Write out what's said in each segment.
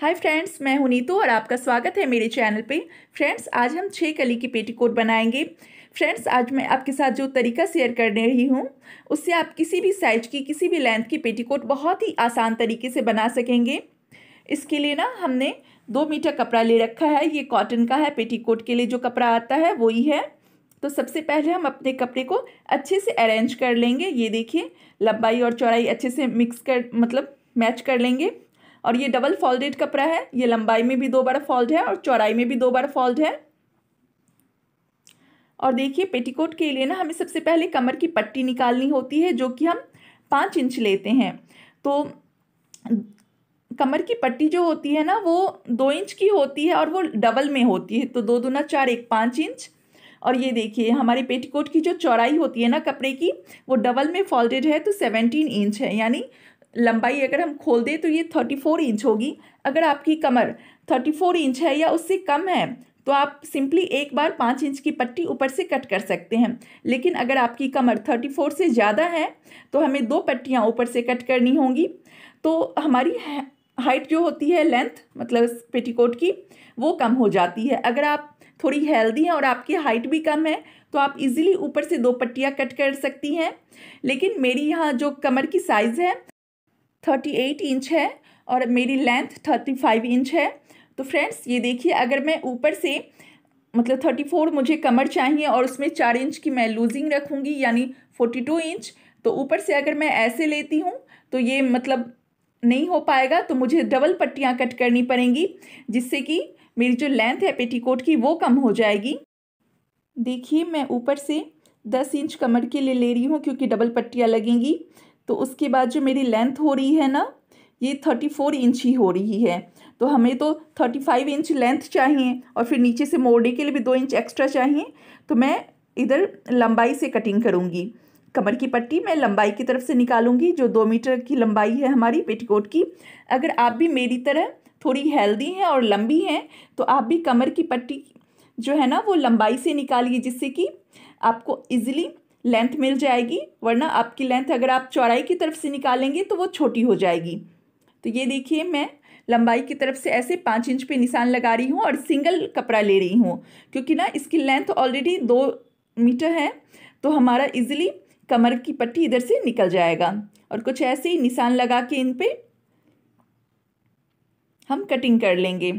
hi friends मैं हूं नीतू और आपका स्वागत है मेरे चैनल पे फ्रेंड्स आज हम छः कली की पेटीकोट बनाएंगे फ्रेंड्स आज मैं आपके साथ जो तरीका शेयर करने रही हूँ उससे आप किसी भी साइज की किसी भी लेंथ की पेटीकोट बहुत ही आसान तरीके से बना सकेंगे इसके लिए ना हमने दो मीटर कपड़ा ले रखा है ये कॉटन का है पेटीकोट के लिए जो कपड़ा आता है वही है तो सबसे पहले हम अपने कपड़े को अच्छे से अरेंज कर लेंगे ये देखिए लंबाई और चौड़ाई अच्छे से मिक्स कर मतलब मैच कर लेंगे और ये डबल फोल्डेड कपड़ा है ये लंबाई में भी दो बार फॉल्ड है और चौड़ाई में भी दो बार फॉल्ड है और देखिए पेटीकोट के लिए ना हमें सबसे पहले कमर की पट्टी निकालनी होती है जो कि हम पाँच इंच लेते हैं तो कमर की पट्टी जो होती है ना वो दो इंच की होती है और वो डबल में होती है तो दो दूना चार एक पाँच इंच और ये देखिए हमारी पेटीकोट की जो चौड़ाई होती है ना कपड़े की वो डबल में फोल्डेड है तो सेवनटीन इंच है यानी लंबाई अगर हम खोल दें तो ये थर्टी फोर इंच होगी अगर आपकी कमर थर्टी फोर इंच है या उससे कम है तो आप सिंपली एक बार पाँच इंच की पट्टी ऊपर से कट कर सकते हैं लेकिन अगर आपकी कमर थर्टी फोर से ज़्यादा है तो हमें दो पट्टियाँ ऊपर से कट करनी होंगी तो हमारी हाइट जो होती है लेंथ मतलब पेटीकोट की वो कम हो जाती है अगर आप थोड़ी हेल्दी हैं और आपकी हाइट भी कम है तो आप इजीली ऊपर से दो पट्टियाँ कट कर सकती हैं लेकिन मेरी यहाँ जो कमर की साइज़ है थर्टी एट इंच है और मेरी लेंथ थर्टी फाइव इंच है तो फ्रेंड्स ये देखिए अगर मैं ऊपर से मतलब थर्टी फोर मुझे कमर चाहिए और उसमें चार इंच की मैं लूजिंग रखूँगी यानी फोर्टी टू इंच तो ऊपर से अगर मैं ऐसे लेती हूँ तो ये मतलब नहीं हो पाएगा तो मुझे डबल पट्टियाँ कट करनी पड़ेंगी जिससे कि मेरी जो लेंथ है पेटीकोट की वो कम हो जाएगी देखिए मैं ऊपर से दस इंच कमर के लिए ले रही हूँ क्योंकि डबल पट्टियाँ लगेंगी तो उसके बाद जो मेरी लेंथ हो रही है ना ये थर्टी फोर इंच ही हो रही है तो हमें तो थर्टी फाइव इंच लेंथ चाहिए और फिर नीचे से मोड़ने के लिए भी दो इंच एक्स्ट्रा चाहिए तो मैं इधर लंबाई से कटिंग करूँगी कमर की पट्टी मैं लंबाई की तरफ से निकालूंगी जो दो मीटर की लंबाई है हमारी पेटीकोट की अगर आप भी मेरी तरह थोड़ी हेल्दी हैं और लंबी हैं तो आप भी कमर की पट्टी जो है ना वो लंबाई से निकालिए जिससे कि आपको इजीली लेंथ मिल जाएगी वरना आपकी लेंथ अगर आप चौड़ाई की तरफ से निकालेंगे तो वो छोटी हो जाएगी तो ये देखिए मैं लंबाई की तरफ से ऐसे पाँच इंच पे निशान लगा रही हूँ और सिंगल कपड़ा ले रही हूँ क्योंकि ना इसकी लेंथ ऑलरेडी दो मीटर है तो हमारा इज़िली कमर की पट्टी इधर से निकल जाएगा और कुछ ऐसे ही निशान लगा के इन पर हम कटिंग कर लेंगे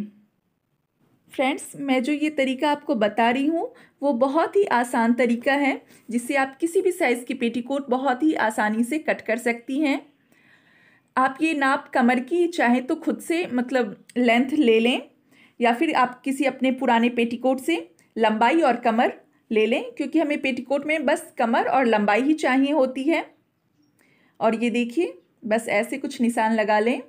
फ्रेंड्स मैं जो ये तरीका आपको बता रही हूँ वो बहुत ही आसान तरीका है जिससे आप किसी भी साइज़ की पेटीकोट बहुत ही आसानी से कट कर सकती हैं आप ये नाप कमर की चाहे तो खुद से मतलब लेंथ ले लें या फिर आप किसी अपने पुराने पेटीकोट से लंबाई और कमर ले लें क्योंकि हमें पेटीकोट में बस कमर और लंबाई ही चाहिए होती है और ये देखिए बस ऐसे कुछ निशान लगा लें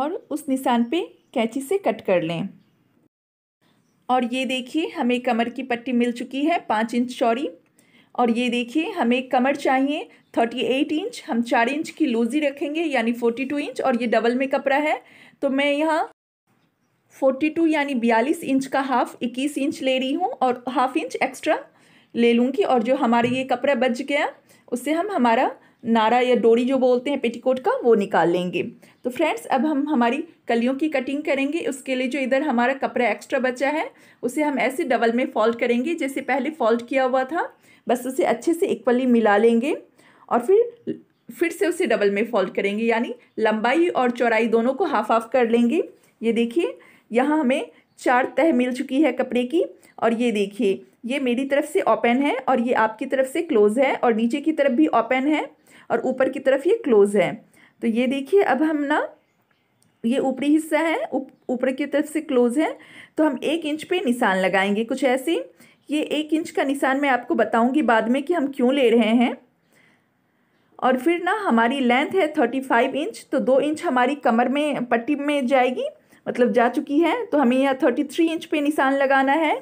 और उस निशान पे कैंची से कट कर लें और ये देखिए हमें कमर की पट्टी मिल चुकी है पाँच इंच चौड़ी और ये देखिए हमें कमर चाहिए थर्टी एट इंच हम चार इंच की लूजी रखेंगे यानी फोर्टी टू इंच और ये डबल में कपड़ा है तो मैं यहाँ फोर्टी टू यानी बयालीस इंच का हाफ इक्कीस इंच ले रही हूँ और हाफ इंच एक्स्ट्रा ले लूँगी और जो हमारे ये कपड़ा बच गया उससे हम हमारा नारा या डोरी जो बोलते हैं पेटीकोट का वो निकाल लेंगे तो फ्रेंड्स अब हम हमारी कलियों की कटिंग करेंगे उसके लिए जो इधर हमारा कपड़ा एक्स्ट्रा बचा है उसे हम ऐसे डबल में फोल्ड करेंगे जैसे पहले फोल्ड किया हुआ था बस उसे अच्छे से इक्वली मिला लेंगे और फिर फिर से उसे डबल में फोल्ड करेंगे यानी लंबाई और चौड़ाई दोनों को हाफ हाफ कर लेंगे ये देखिए यहाँ हमें चार तह मिल चुकी है कपड़े की और ये देखिए ये मेरी तरफ से ओपन है और ये आपकी तरफ से क्लोज़ है और नीचे की तरफ भी ओपन है और ऊपर की तरफ ये क्लोज़ है तो ये देखिए अब हम ना ये ऊपरी हिस्सा है ऊपर की तरफ से क्लोज़ है तो हम एक इंच पे निशान लगाएंगे कुछ ऐसे ये एक इंच का निशान मैं आपको बताऊंगी बाद में कि हम क्यों ले रहे हैं और फिर ना हमारी लेंथ है थर्टी फाइव इंच तो दो इंच हमारी कमर में पट्टी में जाएगी मतलब जा चुकी है तो हमें यहाँ थर्टी थ्री इंच पे निशान लगाना है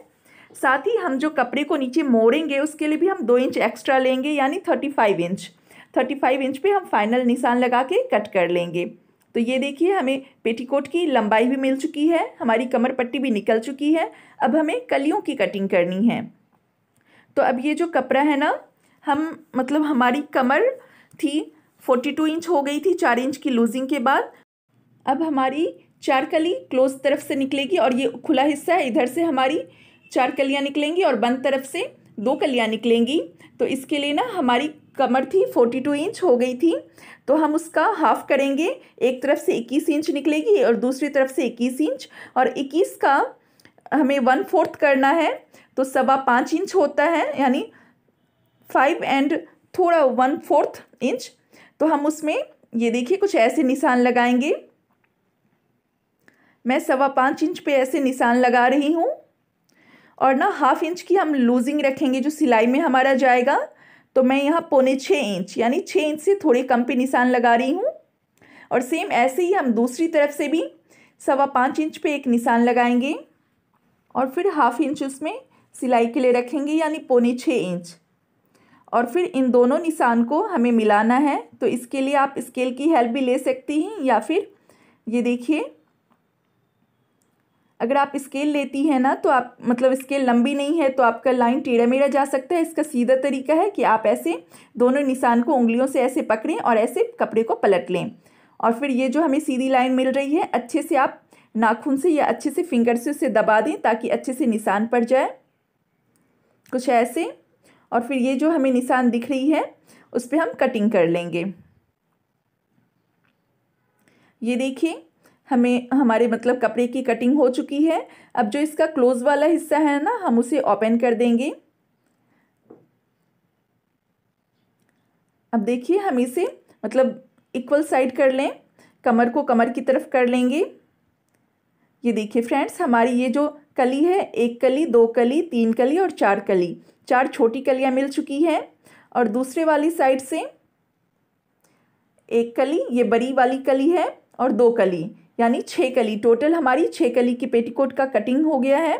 साथ ही हम जो कपड़े को नीचे मोड़ेंगे उसके लिए भी हम दो इंच एक्स्ट्रा लेंगे यानी thirty five inch thirty five inch पे हम फाइनल निशान लगा के कट कर लेंगे तो ये देखिए हमें पेटीकोट की लंबाई भी मिल चुकी है हमारी कमर पट्टी भी निकल चुकी है अब हमें कलियों की कटिंग करनी है तो अब ये जो कपड़ा है ना हम मतलब हमारी कमर थी फोर्टी टू इंच हो गई थी चार इंच की लूजिंग के बाद अब हमारी चार कली क्लोज तरफ से निकलेगी और ये खुला हिस्सा है इधर से हमारी चार कलियाँ निकलेंगी और बंद तरफ से दो कलियाँ निकलेंगी तो इसके लिए ना हमारी कमर थी फोर्टी टू इंच हो गई थी तो हम उसका हाफ करेंगे एक तरफ से इक्कीस इंच निकलेगी और दूसरी तरफ से इक्कीस इंच और इक्कीस का हमें वन फोर्थ करना है तो सवा पाँच इंच होता है यानी फाइव एंड थोड़ा वन फोर्थ इंच तो हम उसमें ये देखिए कुछ ऐसे निशान लगाएंगे मैं सवा पाँच इंच पे ऐसे निशान लगा रही हूँ और ना हाफ इंच की हम लूजिंग रखेंगे जो सिलाई में हमारा जाएगा तो मैं यहाँ पौने छः इंच यानी छः इंच से थोड़े कम पे निशान लगा रही हूँ और सेम ऐसे ही हम दूसरी तरफ से भी सवा पाँच इंच पे एक निशान लगाएंगे और फिर हाफ इंच उसमें सिलाई के लिए रखेंगे यानी पौने छः इंच और फिर इन दोनों निशान को हमें मिलाना है तो इसके लिए आप स्केल की हेल्प भी ले सकती हैं या फिर ये देखिए अगर आप स्केल लेती हैं ना तो आप मतलब स्केल लंबी नहीं है तो आपका लाइन टेढ़ा मेढ़ा जा सकता है इसका सीधा तरीका है कि आप ऐसे दोनों निशान को उंगलियों से ऐसे पकड़ें और ऐसे कपड़े को पलट लें और फिर ये जो हमें सीधी लाइन मिल रही है अच्छे से आप नाखून से या अच्छे से फिंगर से उसे दबा दें ताकि अच्छे से निशान पड़ जाए कुछ ऐसे और फिर ये जो हमें निशान दिख रही है उस पर हम कटिंग कर लेंगे ये देखिए हमें हमारे मतलब कपड़े की कटिंग हो चुकी है अब जो इसका क्लोज वाला हिस्सा है ना हम उसे ओपन कर देंगे अब देखिए हम इसे मतलब इक्वल साइड कर लें कमर को कमर की तरफ कर लेंगे ये देखिए फ्रेंड्स हमारी ये जो कली है एक कली दो कली तीन कली और चार कली चार छोटी कलियाँ मिल चुकी हैं और दूसरे वाली साइड से एक कली ये बड़ी वाली कली है और दो कली यानी छः कली टोटल हमारी छः कली की पेटीकोट का कटिंग हो गया है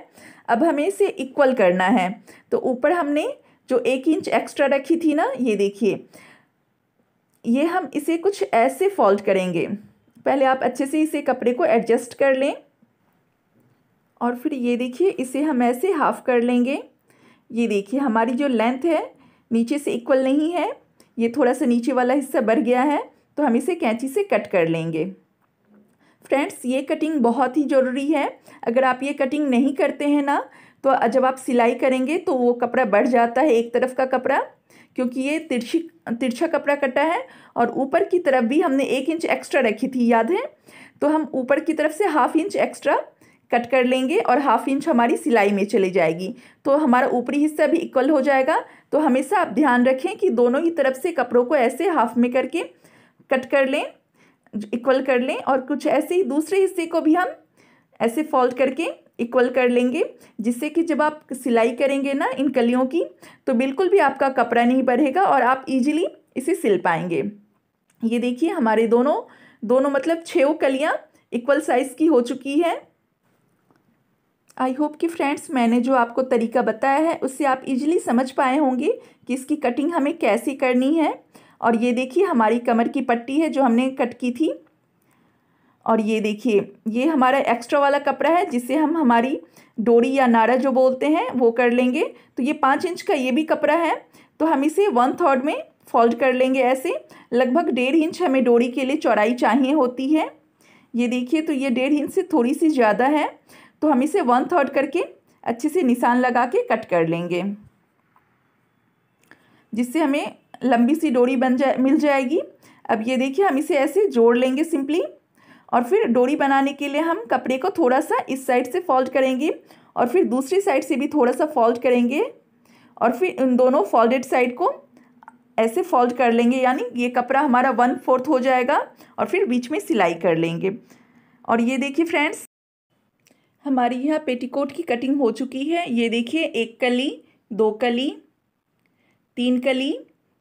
अब हमें इसे इक्वल करना है तो ऊपर हमने जो एक इंच एक्स्ट्रा रखी थी ना ये देखिए ये हम इसे कुछ ऐसे फोल्ड करेंगे पहले आप अच्छे से इसे कपड़े को एडजस्ट कर लें और फिर ये देखिए इसे हम ऐसे हाफ़ कर लेंगे ये देखिए हमारी जो लेंथ है नीचे से इक्वल नहीं है ये थोड़ा सा नीचे वाला हिस्सा बढ़ गया है तो हम इसे कैंची से कट कर लेंगे फ्रेंड्स ये कटिंग बहुत ही ज़रूरी है अगर आप ये कटिंग नहीं करते हैं ना तो जब आप सिलाई करेंगे तो वो कपड़ा बढ़ जाता है एक तरफ का कपड़ा क्योंकि ये तिरछी तिरछा कपड़ा कटा है और ऊपर की तरफ भी हमने एक इंच एक्स्ट्रा रखी थी याद है तो हम ऊपर की तरफ से हाफ इंच एक्स्ट्रा कट कर लेंगे और हाफ इंच हमारी सिलाई में चली जाएगी तो हमारा ऊपरी हिस्सा भी इक्वल हो जाएगा तो हमेशा आप ध्यान रखें कि दोनों ही तरफ से कपड़ों को ऐसे हाफ में करके कट कर लें इक्वल कर लें और कुछ ऐसे ही दूसरे हिस्से को भी हम ऐसे फोल्ड करके इक्वल कर लेंगे जिससे कि जब आप सिलाई करेंगे ना इन कलियों की तो बिल्कुल भी आपका कपड़ा नहीं बढ़ेगा और आप इजीली इसे सिल पाएंगे ये देखिए हमारे दोनों दोनों मतलब छः कलियाँ इक्वल साइज़ की हो चुकी है आई होप कि फ्रेंड्स मैंने जो आपको तरीका बताया है उससे आप इजीली समझ पाए होंगे कि इसकी कटिंग हमें कैसी करनी है और ये देखिए हमारी कमर की पट्टी है जो हमने कट की थी और ये देखिए ये हमारा एक्स्ट्रा वाला कपड़ा है जिसे हम हमारी डोरी या नारा जो बोलते हैं वो कर लेंगे तो ये पाँच इंच का ये भी कपड़ा है तो हम इसे वन थर्ड में फोल्ड कर लेंगे ऐसे लगभग डेढ़ इंच हमें डोरी के लिए चौड़ाई चाहिए होती है ये देखिए तो ये डेढ़ इंच से थोड़ी सी ज़्यादा है तो हम इसे वन थर्ड करके अच्छे से निशान लगा के कट कर लेंगे जिससे हमें लंबी सी डोरी बन जाए मिल जाएगी अब ये देखिए हम इसे ऐसे जोड़ लेंगे सिंपली और फिर डोरी बनाने के लिए हम कपड़े को थोड़ा सा इस साइड से फोल्ड करेंगे और फिर दूसरी साइड से भी थोड़ा सा फोल्ड करेंगे और फिर इन दोनों फोल्डेड साइड को ऐसे फोल्ड कर लेंगे यानी ये कपड़ा हमारा वन फोर्थ हो जाएगा और फिर बीच में सिलाई कर लेंगे और ये देखिए फ्रेंड्स हमारी यह पेटीकोट की कटिंग हो चुकी है ये देखिए एक कली दो कली तीन कली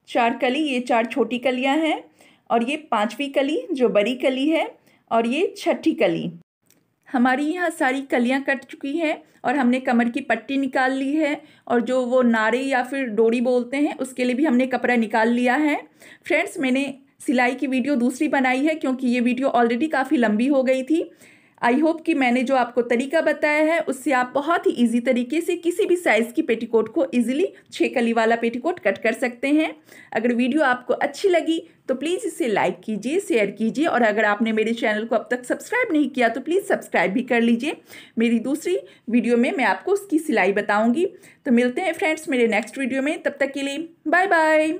चार कली ये चार छोटी कलियां हैं और ये पांचवी कली जो बड़ी कली है और ये छठी कली हमारी यहाँ सारी कलियाँ कट चुकी हैं और हमने कमर की पट्टी निकाल ली है और जो वो नारे या फिर डोरी बोलते हैं उसके लिए भी हमने कपड़ा निकाल लिया है फ्रेंड्स मैंने सिलाई की वीडियो दूसरी बनाई है क्योंकि ये वीडियो ऑलरेडी काफ़ी लंबी हो गई थी आई होप कि मैंने जो आपको तरीका बताया है उससे आप बहुत ही इजी तरीके से किसी भी साइज़ की पेटीकोट को इजीली छः कली वाला पेटीकोट कट कर सकते हैं अगर वीडियो आपको अच्छी लगी तो प्लीज़ इसे लाइक कीजिए शेयर कीजिए और अगर आपने मेरे चैनल को अब तक सब्सक्राइब नहीं किया तो प्लीज़ सब्सक्राइब भी कर लीजिए मेरी दूसरी वीडियो में मैं आपको उसकी सिलाई बताऊँगी तो मिलते हैं फ्रेंड्स मेरे नेक्स्ट वीडियो में तब तक के लिए बाय बाय